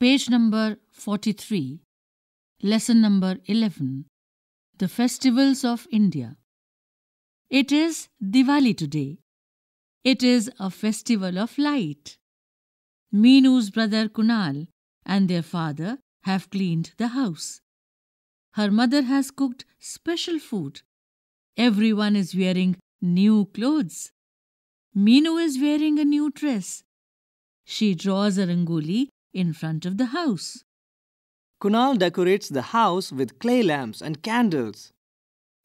Page number 43, lesson number 11, The Festivals of India. It is Diwali today. It is a festival of light. Meenu's brother Kunal and their father have cleaned the house. Her mother has cooked special food. Everyone is wearing new clothes. Meenu is wearing a new dress. She draws a rangoli in front of the house. Kunal decorates the house with clay lamps and candles.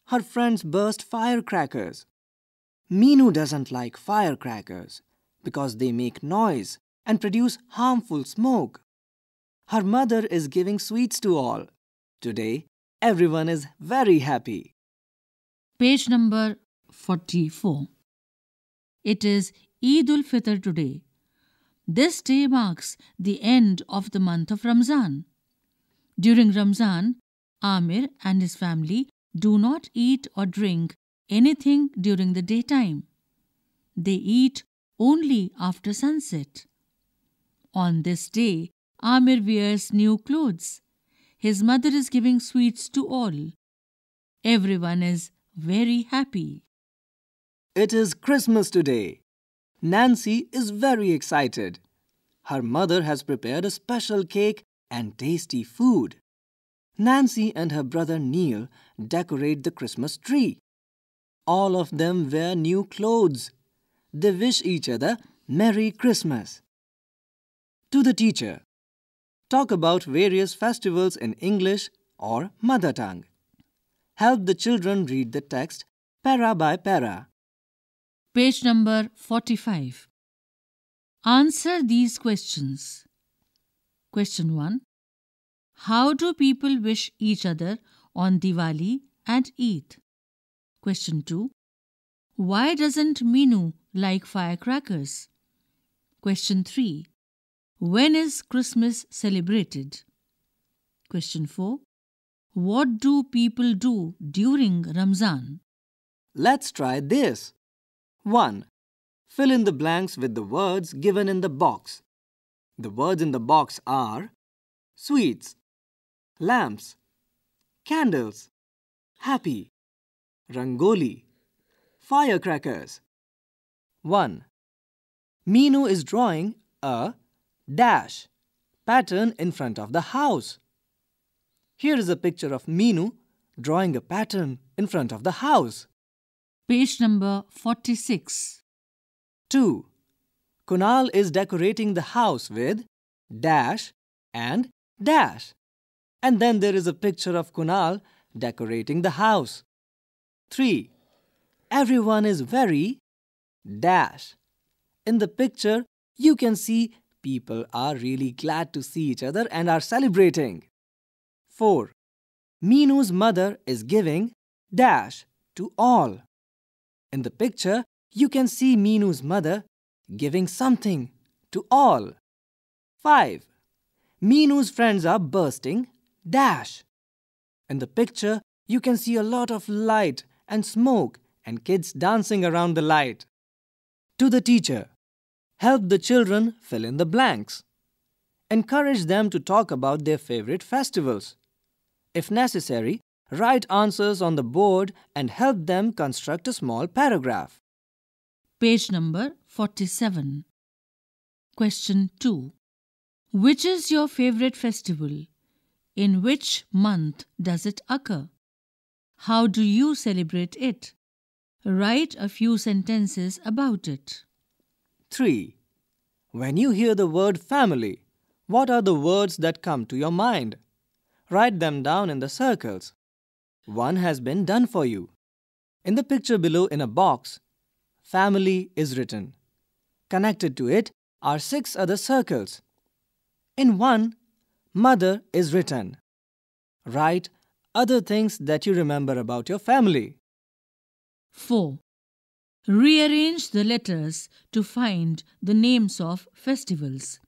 Her friends burst firecrackers. Minu doesn't like firecrackers because they make noise and produce harmful smoke. Her mother is giving sweets to all. Today, everyone is very happy. Page number 44. It is Eid ul Fitr today. This day marks the end of the month of Ramzan. During Ramzan, Amir and his family do not eat or drink anything during the daytime. They eat only after sunset. On this day, Amir wears new clothes. His mother is giving sweets to all. Everyone is very happy. It is Christmas today. Nancy is very excited. Her mother has prepared a special cake and tasty food. Nancy and her brother Neil decorate the Christmas tree. All of them wear new clothes. They wish each other Merry Christmas. To the teacher, talk about various festivals in English or mother tongue. Help the children read the text para by para. Page number 45. Answer these questions. Question 1. How do people wish each other on Diwali and Eid? Question 2. Why doesn't Minu like firecrackers? Question 3. When is Christmas celebrated? Question 4. What do people do during Ramzan? Let's try this. 1. Fill in the blanks with the words given in the box. The words in the box are sweets, lamps, candles, happy, rangoli, firecrackers. 1. Minu is drawing a dash pattern in front of the house. Here is a picture of Minu drawing a pattern in front of the house. Page number 46. 2. Kunal is decorating the house with dash and dash. And then there is a picture of Kunal decorating the house. 3. Everyone is very dash. In the picture, you can see people are really glad to see each other and are celebrating. 4. Minu's mother is giving dash to all. In the picture, you can see Minu's mother giving something to all. 5. Minu's friends are bursting dash. In the picture, you can see a lot of light and smoke and kids dancing around the light. To the teacher, help the children fill in the blanks. Encourage them to talk about their favorite festivals. If necessary, write answers on the board and help them construct a small paragraph page number 47. Question 2. Which is your favorite festival? In which month does it occur? How do you celebrate it? Write a few sentences about it. 3. When you hear the word family, what are the words that come to your mind? Write them down in the circles. One has been done for you. In the picture below in a box, family is written. Connected to it are six other circles. In one, mother is written. Write other things that you remember about your family. 4. Rearrange the letters to find the names of festivals.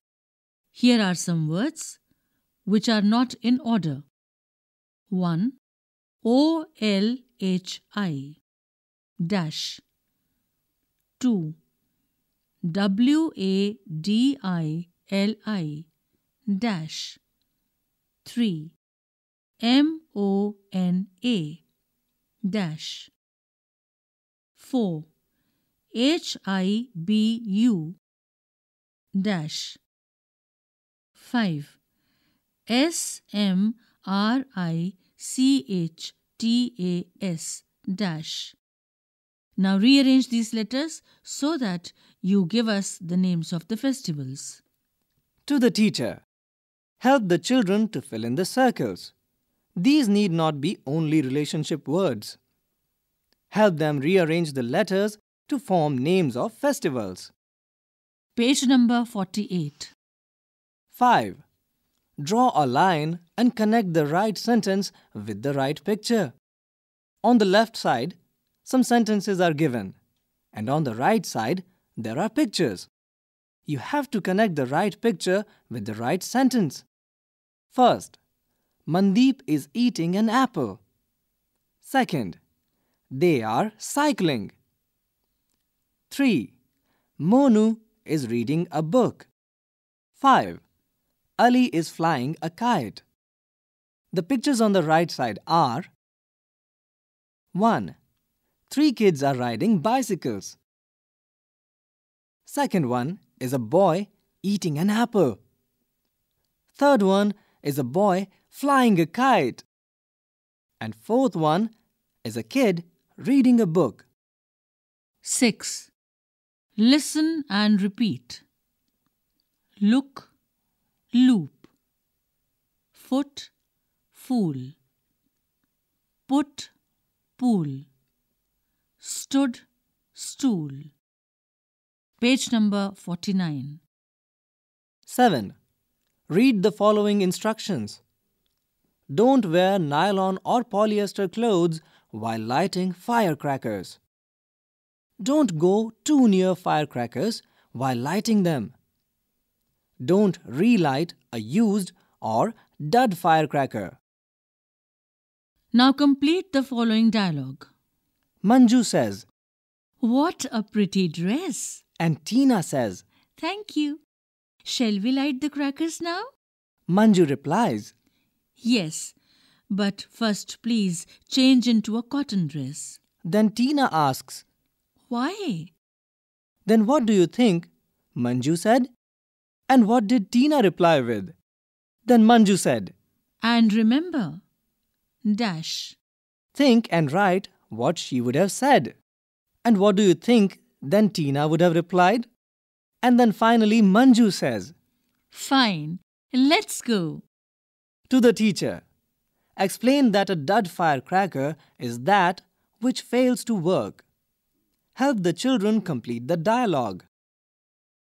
Here are some words which are not in order. 1. O-L-H-I dash 2 W A D I L I dash 3 M O N A dash 4 H I B U dash 5 S M R I C H T A S dash now rearrange these letters so that you give us the names of the festivals. To the teacher, help the children to fill in the circles. These need not be only relationship words. Help them rearrange the letters to form names of festivals. Page number 48. 5. Draw a line and connect the right sentence with the right picture. On the left side, some sentences are given. And on the right side, there are pictures. You have to connect the right picture with the right sentence. First, Mandeep is eating an apple. Second, they are cycling. 3. Monu is reading a book. 5. Ali is flying a kite. The pictures on the right side are 1. Three kids are riding bicycles. Second one is a boy eating an apple. Third one is a boy flying a kite. And fourth one is a kid reading a book. 6. Listen and repeat. Look, loop. Foot, fool. Put, pool stood, stool. Page number 49. 7. Read the following instructions. Don't wear nylon or polyester clothes while lighting firecrackers. Don't go too near firecrackers while lighting them. Don't relight a used or dud firecracker. Now complete the following dialogue. Manju says, What a pretty dress. And Tina says, Thank you. Shall we light the crackers now? Manju replies, Yes, but first please change into a cotton dress. Then Tina asks, Why? Then what do you think? Manju said. And what did Tina reply with? Then Manju said, And remember, dash. Think and write what she would have said. And what do you think then Tina would have replied? And then finally Manju says, Fine, let's go. To the teacher, explain that a dud firecracker is that which fails to work. Help the children complete the dialogue.